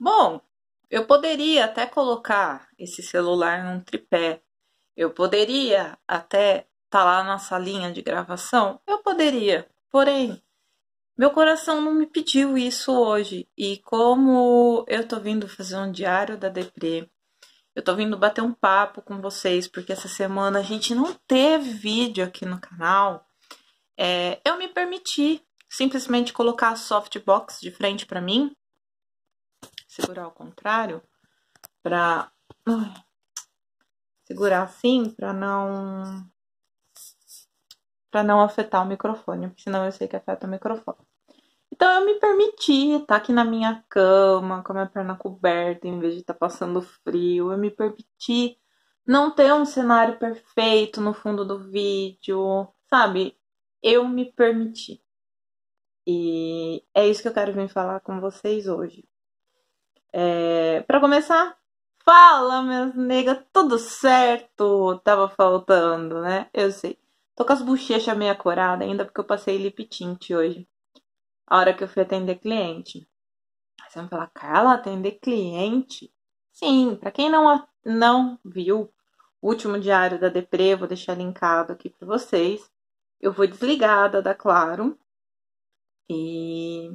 Bom, eu poderia até colocar esse celular num tripé. Eu poderia até estar tá lá na salinha de gravação. Eu poderia. Porém, meu coração não me pediu isso hoje. E como eu tô vindo fazer um diário da Depre, eu tô vindo bater um papo com vocês, porque essa semana a gente não teve vídeo aqui no canal. É, eu me permiti simplesmente colocar a softbox de frente para mim segurar ao contrário, pra. segurar assim, pra não. pra não afetar o microfone, porque senão eu sei que afeta o microfone. Então eu me permiti estar tá aqui na minha cama, com a minha perna coberta, em vez de estar tá passando frio. Eu me permiti não ter um cenário perfeito no fundo do vídeo, sabe? Eu me permiti. E é isso que eu quero vir falar com vocês hoje. É, para começar, fala, minhas negas, tudo certo? Tava faltando, né? Eu sei. Tô com as bochechas meio acoradas ainda porque eu passei lip tint hoje. A hora que eu fui atender cliente. Você vai falar, Carla, atender cliente? Sim, para quem não, não viu o último diário da Depre, vou deixar linkado aqui para vocês. Eu vou desligada da Claro e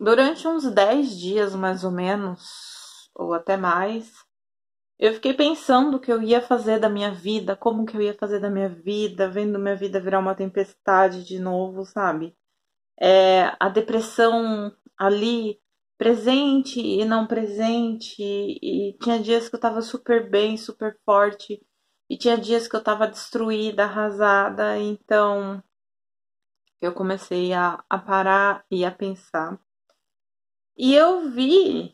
Durante uns 10 dias, mais ou menos, ou até mais, eu fiquei pensando o que eu ia fazer da minha vida, como que eu ia fazer da minha vida, vendo minha vida virar uma tempestade de novo, sabe? É, a depressão ali, presente e não presente, e, tinha dias que eu tava super bem, super forte, e tinha dias que eu tava destruída, arrasada, então eu comecei a, a parar e a pensar e eu vi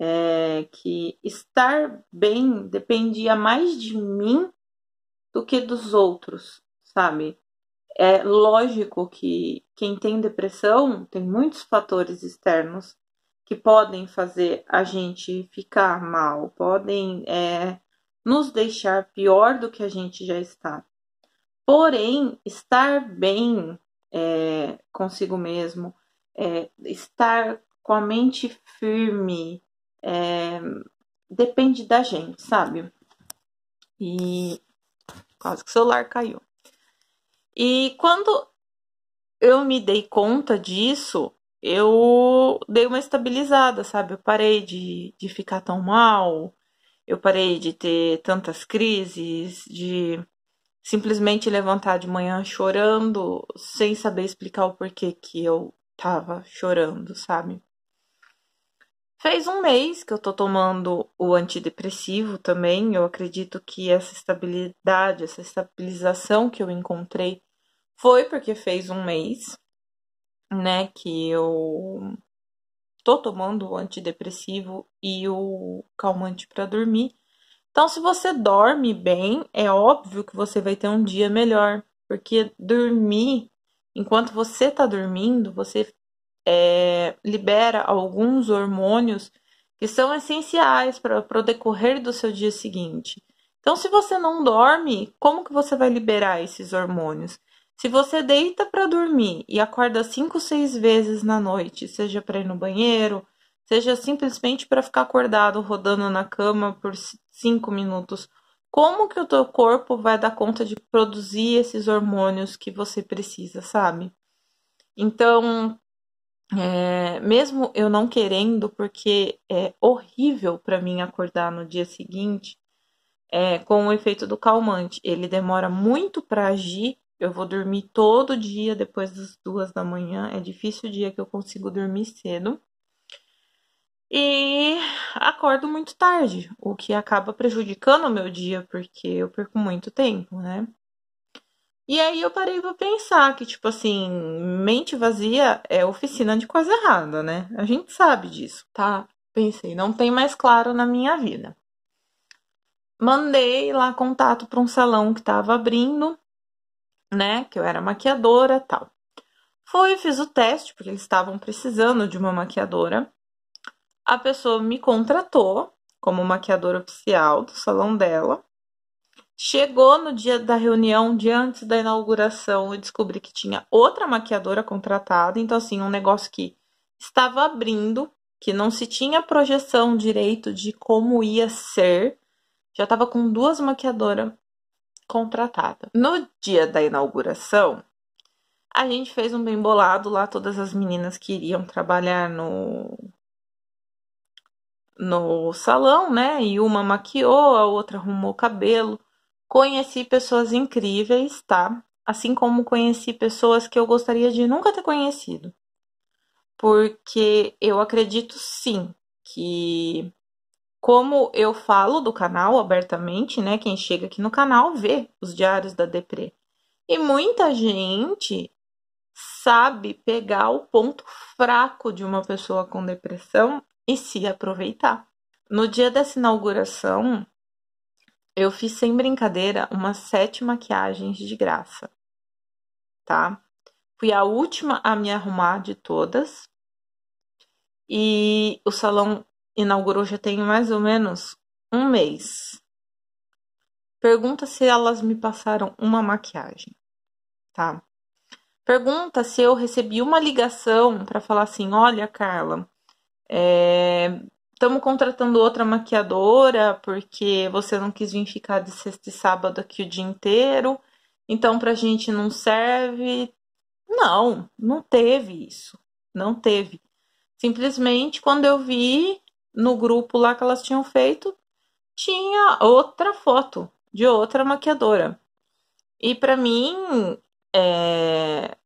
é, que estar bem dependia mais de mim do que dos outros, sabe? É lógico que quem tem depressão tem muitos fatores externos que podem fazer a gente ficar mal, podem é, nos deixar pior do que a gente já está. Porém, estar bem é, consigo mesmo, é, estar com a mente firme. É, depende da gente, sabe? E quase que o celular caiu. E quando eu me dei conta disso, eu dei uma estabilizada, sabe? Eu parei de, de ficar tão mal, eu parei de ter tantas crises, de simplesmente levantar de manhã chorando, sem saber explicar o porquê que eu tava chorando, sabe? Fez um mês que eu tô tomando o antidepressivo também. Eu acredito que essa estabilidade, essa estabilização que eu encontrei foi porque fez um mês, né, que eu tô tomando o antidepressivo e o calmante para dormir. Então, se você dorme bem, é óbvio que você vai ter um dia melhor, porque dormir, enquanto você tá dormindo, você é, libera alguns hormônios que são essenciais para o decorrer do seu dia seguinte. Então, se você não dorme, como que você vai liberar esses hormônios? Se você deita para dormir e acorda cinco, seis vezes na noite, seja para ir no banheiro, seja simplesmente para ficar acordado rodando na cama por cinco minutos, como que o teu corpo vai dar conta de produzir esses hormônios que você precisa, sabe? Então, é, mesmo eu não querendo, porque é horrível para mim acordar no dia seguinte é, com o efeito do calmante. Ele demora muito para agir. Eu vou dormir todo dia depois das duas da manhã. É difícil o dia que eu consigo dormir cedo. E acordo muito tarde, o que acaba prejudicando o meu dia, porque eu perco muito tempo, né? E aí eu parei pra pensar que, tipo assim, mente vazia é oficina de coisa errada, né? A gente sabe disso, tá? Pensei, não tem mais claro na minha vida. Mandei lá contato para um salão que tava abrindo, né? Que eu era maquiadora tal. Fui, fiz o teste, porque eles estavam precisando de uma maquiadora. A pessoa me contratou como maquiadora oficial do salão dela. Chegou no dia da reunião, dia antes da inauguração, e descobri que tinha outra maquiadora contratada. Então, assim, um negócio que estava abrindo, que não se tinha projeção direito de como ia ser. Já estava com duas maquiadoras contratadas. No dia da inauguração, a gente fez um bem bolado lá, todas as meninas que iriam trabalhar no no salão, né? E uma maquiou, a outra arrumou o cabelo. Conheci pessoas incríveis, tá? Assim como conheci pessoas que eu gostaria de nunca ter conhecido. Porque eu acredito sim que como eu falo do canal abertamente, né? Quem chega aqui no canal vê os diários da Depre. E muita gente sabe pegar o ponto fraco de uma pessoa com depressão e se aproveitar. No dia dessa inauguração, eu fiz sem brincadeira umas sete maquiagens de graça, tá? Fui a última a me arrumar de todas. E o salão inaugurou já tem mais ou menos um mês. Pergunta se elas me passaram uma maquiagem, tá? Pergunta se eu recebi uma ligação para falar assim: olha, Carla, é, estamos contratando outra maquiadora porque você não quis vir ficar de sexta e sábado aqui o dia inteiro, então pra gente não serve. Não, não teve isso. Não teve. Simplesmente quando eu vi no grupo lá que elas tinham feito, tinha outra foto de outra maquiadora. E para mim, é...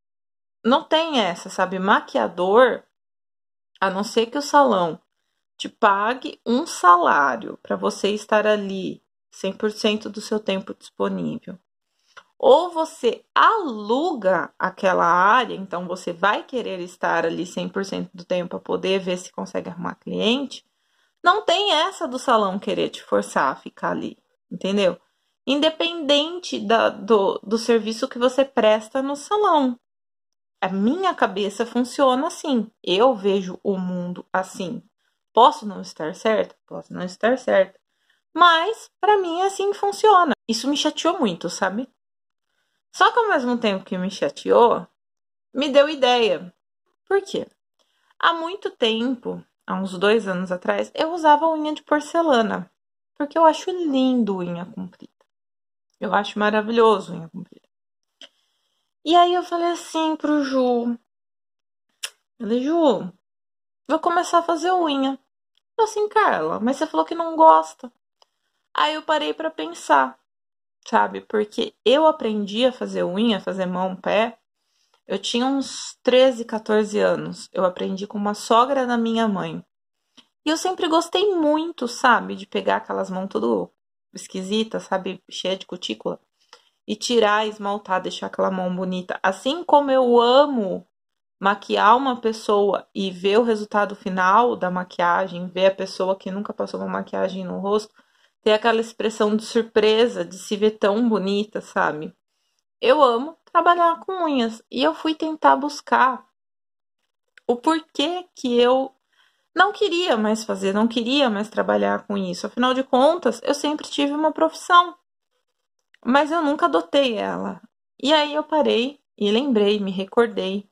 não tem essa, sabe? Maquiador, a não ser que o salão te pague um salário para você estar ali 100% do seu tempo disponível. Ou você aluga aquela área, então você vai querer estar ali 100% do tempo para poder ver se consegue arrumar cliente. Não tem essa do salão querer te forçar a ficar ali, entendeu? Independente da, do, do serviço que você presta no salão, a minha cabeça funciona assim. Eu vejo o mundo assim. Posso não estar certa? Posso não estar certa. Mas, para mim, é assim que funciona. Isso me chateou muito, sabe? Só que ao mesmo tempo que me chateou, me deu ideia. Por quê? Há muito tempo, há uns dois anos atrás, eu usava unha de porcelana. Porque eu acho lindo unha comprida. Eu acho maravilhoso unha comprida. E aí eu falei assim pro Ju. Falei, Ju, vou começar a fazer unha. Eu assim, Carla, mas você falou que não gosta. Aí eu parei para pensar, sabe? Porque eu aprendi a fazer unha, fazer mão, pé. Eu tinha uns 13, 14 anos. Eu aprendi com uma sogra da minha mãe. E eu sempre gostei muito, sabe? De pegar aquelas mãos tudo esquisitas, sabe? Cheia de cutícula. E tirar, esmaltar, deixar aquela mão bonita. Assim como eu amo maquiar uma pessoa e ver o resultado final da maquiagem, ver a pessoa que nunca passou uma maquiagem no rosto, ter aquela expressão de surpresa, de se ver tão bonita, sabe? Eu amo trabalhar com unhas e eu fui tentar buscar o porquê que eu não queria mais fazer, não queria mais trabalhar com isso. Afinal de contas, eu sempre tive uma profissão, mas eu nunca adotei ela. E aí eu parei e lembrei, me recordei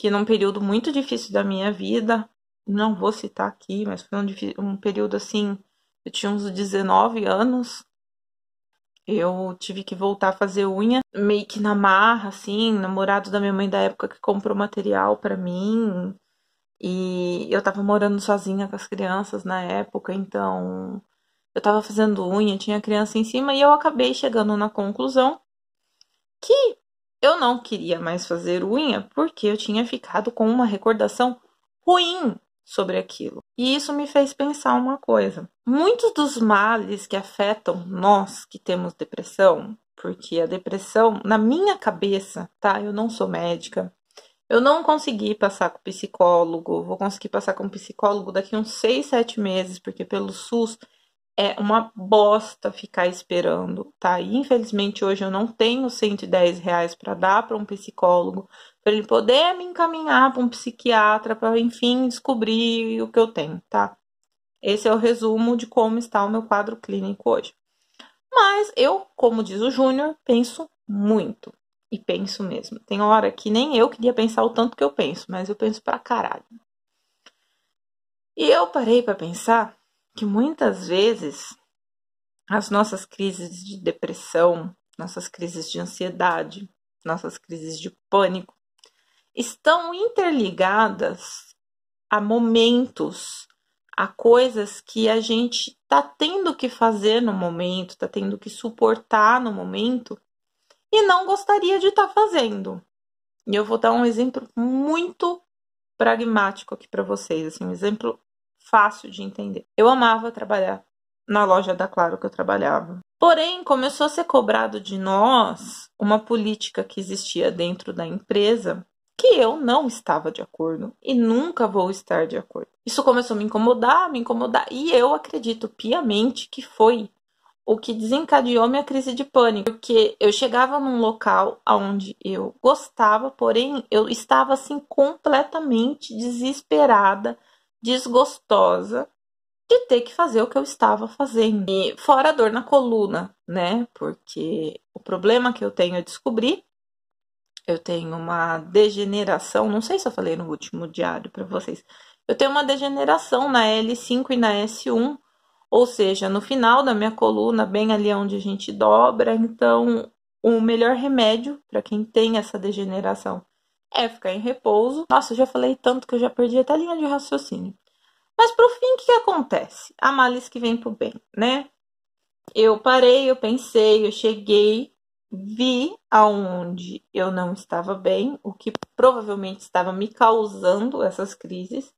que num período muito difícil da minha vida, não vou citar aqui, mas foi um, um período assim, eu tinha uns 19 anos, eu tive que voltar a fazer unha, meio que na marra, assim, namorado da minha mãe da época que comprou material para mim. E eu tava morando sozinha com as crianças na época, então eu tava fazendo unha, tinha criança em cima e eu acabei chegando na conclusão que eu não queria mais fazer unha porque eu tinha ficado com uma recordação ruim sobre aquilo. E isso me fez pensar uma coisa. Muitos dos males que afetam nós que temos depressão, porque a depressão, na minha cabeça, tá? Eu não sou médica. Eu não consegui passar com psicólogo, vou conseguir passar com psicólogo daqui uns 6, 7 meses, porque pelo SUS é uma bosta ficar esperando, tá? E, infelizmente hoje eu não tenho 110 reais para dar para um psicólogo, para ele poder me encaminhar para um psiquiatra, para enfim descobrir o que eu tenho, tá? Esse é o resumo de como está o meu quadro clínico hoje. Mas eu, como diz o Júnior, penso muito. E penso mesmo. Tem hora que nem eu queria pensar o tanto que eu penso, mas eu penso pra caralho. E eu parei para pensar que muitas vezes as nossas crises de depressão, nossas crises de ansiedade, nossas crises de pânico estão interligadas a momentos, a coisas que a gente está tendo que fazer no momento, está tendo que suportar no momento e não gostaria de estar tá fazendo. E eu vou dar um exemplo muito pragmático aqui para vocês, assim, um exemplo fácil de entender. Eu amava trabalhar na loja da Claro que eu trabalhava. Porém, começou a ser cobrado de nós uma política que existia dentro da empresa que eu não estava de acordo e nunca vou estar de acordo. Isso começou a me incomodar, me incomodar, e eu acredito piamente que foi o que desencadeou minha crise de pânico, porque eu chegava num local onde eu gostava, porém eu estava assim completamente desesperada desgostosa de ter que fazer o que eu estava fazendo. E fora a dor na coluna, né? Porque o problema que eu tenho é descobrir. Eu tenho uma degeneração, não sei se eu falei no último diário para vocês. Eu tenho uma degeneração na L5 e na S1, ou seja, no final da minha coluna, bem ali onde a gente dobra. Então, o melhor remédio para quem tem essa degeneração é ficar em repouso. Nossa, eu já falei tanto que eu já perdi até a linha de raciocínio. Mas pro fim, o que, que acontece? A malice que vem pro bem, né? Eu parei, eu pensei, eu cheguei, vi aonde eu não estava bem, o que provavelmente estava me causando essas crises.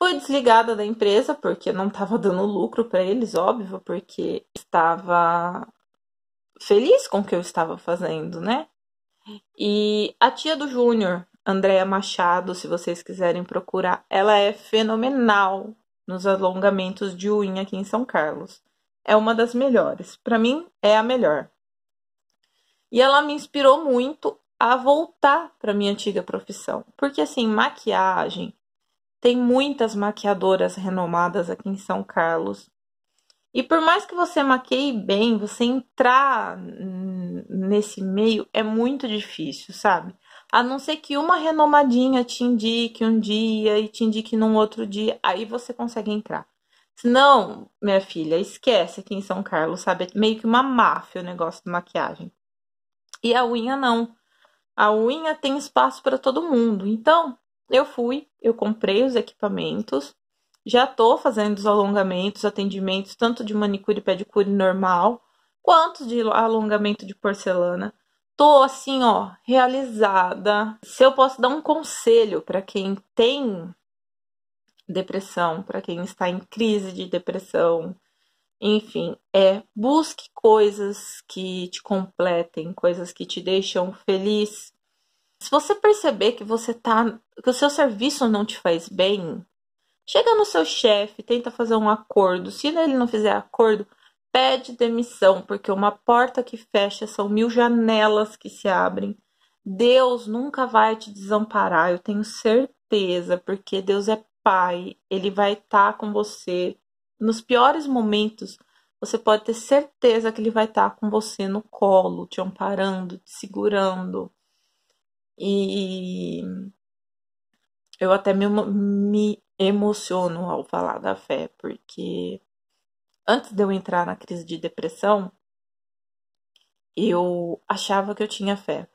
Fui desligada da empresa porque não estava dando lucro para eles, óbvio, porque estava feliz com o que eu estava fazendo, né? E a tia do Júnior, Andréa Machado, se vocês quiserem procurar, ela é fenomenal nos alongamentos de Uin aqui em São Carlos. É uma das melhores. Para mim, é a melhor. E ela me inspirou muito a voltar para minha antiga profissão, porque assim, maquiagem, tem muitas maquiadoras renomadas aqui em São Carlos e por mais que você maqueie bem, você entrar nesse meio é muito difícil, sabe? A não ser que uma renomadinha te indique um dia e te indique num outro dia, aí você consegue entrar. Se não, minha filha, esquece aqui em São Carlos, sabe? É meio que uma máfia o negócio de maquiagem. E a unha não. A unha tem espaço para todo mundo. Então, eu fui, eu comprei os equipamentos, já tô fazendo os alongamentos, atendimentos, tanto de manicure e pedicure normal, quanto de alongamento de porcelana. Tô assim, ó, realizada. Se eu posso dar um conselho para quem tem depressão, para quem está em crise de depressão, enfim, é busque coisas que te completem, coisas que te deixam feliz. Se você perceber que você tá que o seu serviço não te faz bem, Chega no seu chefe, tenta fazer um acordo. Se ele não fizer acordo, pede demissão, porque uma porta que fecha são mil janelas que se abrem. Deus nunca vai te desamparar, eu tenho certeza, porque Deus é pai, ele vai estar tá com você nos piores momentos. Você pode ter certeza que ele vai estar tá com você no colo, te amparando, te segurando. E eu até me, me emociono ao falar da fé, porque antes de eu entrar na crise de depressão, eu achava que eu tinha fé.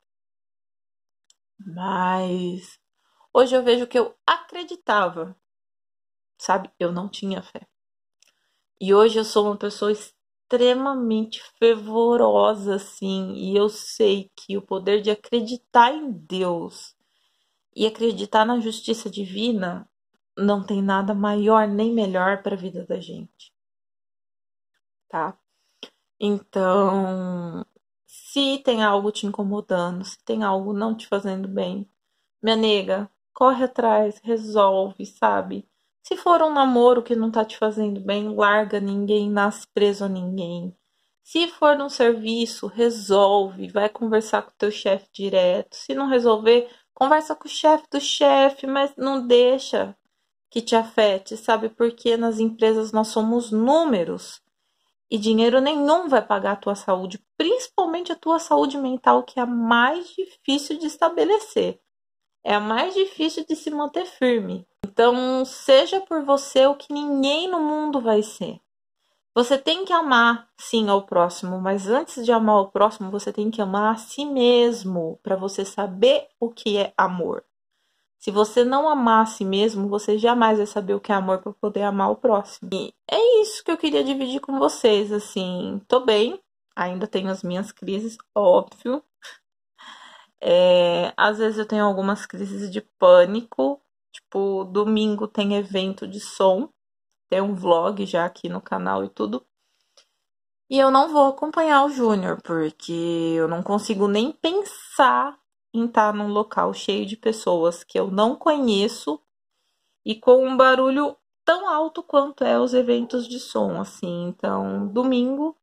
Mas hoje eu vejo que eu acreditava, sabe? Eu não tinha fé. E hoje eu sou uma pessoa extremamente fervorosa, assim, e eu sei que o poder de acreditar em Deus e acreditar na justiça divina não tem nada maior nem melhor para a vida da gente. Tá? Então, se tem algo te incomodando, se tem algo não te fazendo bem, minha nega, corre atrás, resolve, sabe? Se for um namoro que não tá te fazendo bem, larga ninguém, nasce preso a ninguém. Se for num serviço, resolve, vai conversar com o teu chefe direto. Se não resolver, conversa com o chefe do chefe, mas não deixa que te afete, sabe? Porque nas empresas nós somos números e dinheiro nenhum vai pagar a tua saúde, principalmente a tua saúde mental, que é a mais difícil de estabelecer, é a mais difícil de se manter firme. Então, seja por você o que ninguém no mundo vai ser. Você tem que amar, sim, ao próximo, mas antes de amar ao próximo, você tem que amar a si mesmo, para você saber o que é amor. Se você não amasse mesmo, você jamais vai saber o que é amor para poder amar o próximo. E é isso que eu queria dividir com vocês, assim. Tô bem, ainda tenho as minhas crises, óbvio. É, às vezes eu tenho algumas crises de pânico. Tipo, domingo tem evento de som. Tem um vlog já aqui no canal e tudo. E eu não vou acompanhar o Júnior, porque eu não consigo nem pensar em estar tá num local cheio de pessoas que eu não conheço e com um barulho tão alto quanto é os eventos de som, assim. Então, domingo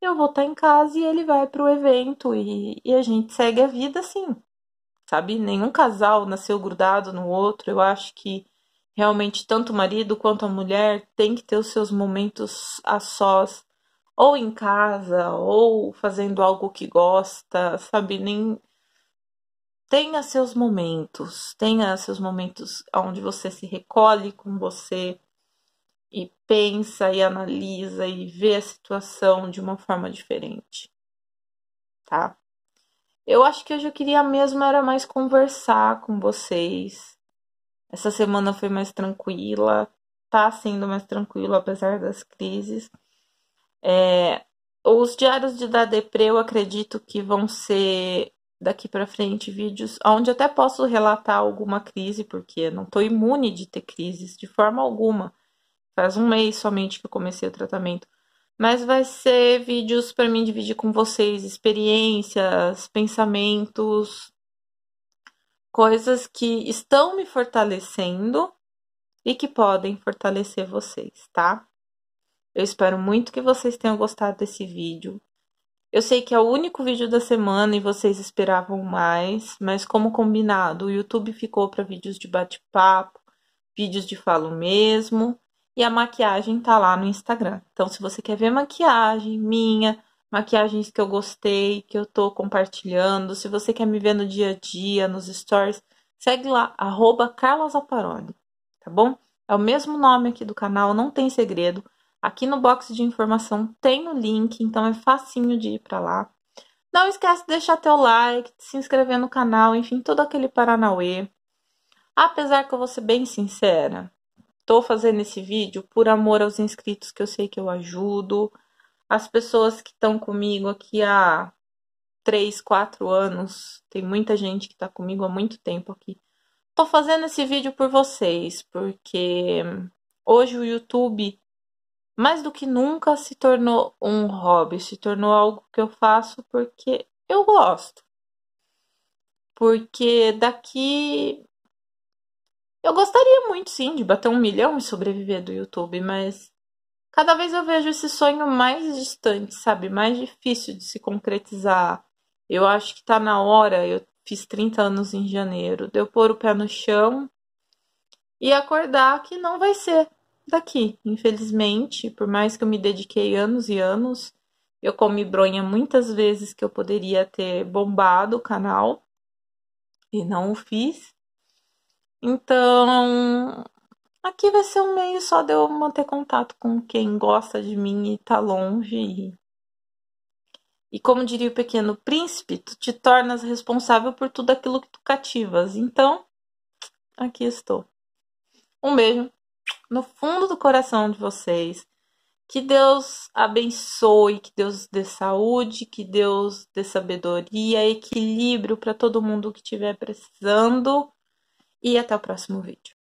eu vou estar tá em casa e ele vai para o evento e, e, a gente segue a vida assim, sabe? Nenhum casal nasceu grudado no outro. Eu acho que realmente tanto o marido quanto a mulher tem que ter os seus momentos a sós, ou em casa, ou fazendo algo que gosta, sabe? Nem tenha seus momentos, tenha seus momentos onde você se recolhe com você e pensa e analisa e vê a situação de uma forma diferente, tá? Eu acho que hoje eu queria mesmo era mais conversar com vocês. Essa semana foi mais tranquila, tá sendo mais tranquilo apesar das crises. É, os diários de da Depre eu acredito que vão ser daqui para frente vídeos onde até posso relatar alguma crise, porque não estou imune de ter crises de forma alguma. Faz um mês somente que eu comecei o tratamento. Mas vai ser vídeos para mim dividir com vocês experiências, pensamentos, coisas que estão me fortalecendo e que podem fortalecer vocês, tá? Eu espero muito que vocês tenham gostado desse vídeo. Eu sei que é o único vídeo da semana e vocês esperavam mais, mas como combinado, o YouTube ficou para vídeos de bate-papo, vídeos de falo mesmo, e a maquiagem tá lá no Instagram. Então, se você quer ver maquiagem minha, maquiagens que eu gostei, que eu tô compartilhando, se você quer me ver no dia a dia, nos stories, segue lá, arroba Carlos tá bom? É o mesmo nome aqui do canal, não tem segredo. Aqui no box de informação tem o link, então é facinho de ir para lá. Não esquece de deixar teu like, de se inscrever no canal, enfim, todo aquele paranauê. Apesar que eu vou ser bem sincera, tô fazendo esse vídeo por amor aos inscritos que eu sei que eu ajudo, as pessoas que estão comigo aqui há 3, 4 anos, tem muita gente que tá comigo há muito tempo aqui. Tô fazendo esse vídeo por vocês, porque hoje o YouTube mais do que nunca se tornou um hobby, se tornou algo que eu faço porque eu gosto. Porque daqui eu gostaria muito sim de bater um milhão e sobreviver do YouTube, mas cada vez eu vejo esse sonho mais distante, sabe? Mais difícil de se concretizar. Eu acho que tá na hora, eu fiz 30 anos em janeiro, de eu pôr o pé no chão e acordar que não vai ser daqui. Infelizmente, por mais que eu me dediquei anos e anos, eu comi bronha muitas vezes que eu poderia ter bombado o canal e não o fiz. Então, aqui vai ser um meio só de eu manter contato com quem gosta de mim e tá longe. E, e como diria o pequeno príncipe, tu te tornas responsável por tudo aquilo que tu cativas. Então, aqui estou. Um beijo no fundo do coração de vocês. Que Deus abençoe, que Deus dê saúde, que Deus dê sabedoria, equilíbrio para todo mundo que estiver precisando. E até o próximo vídeo.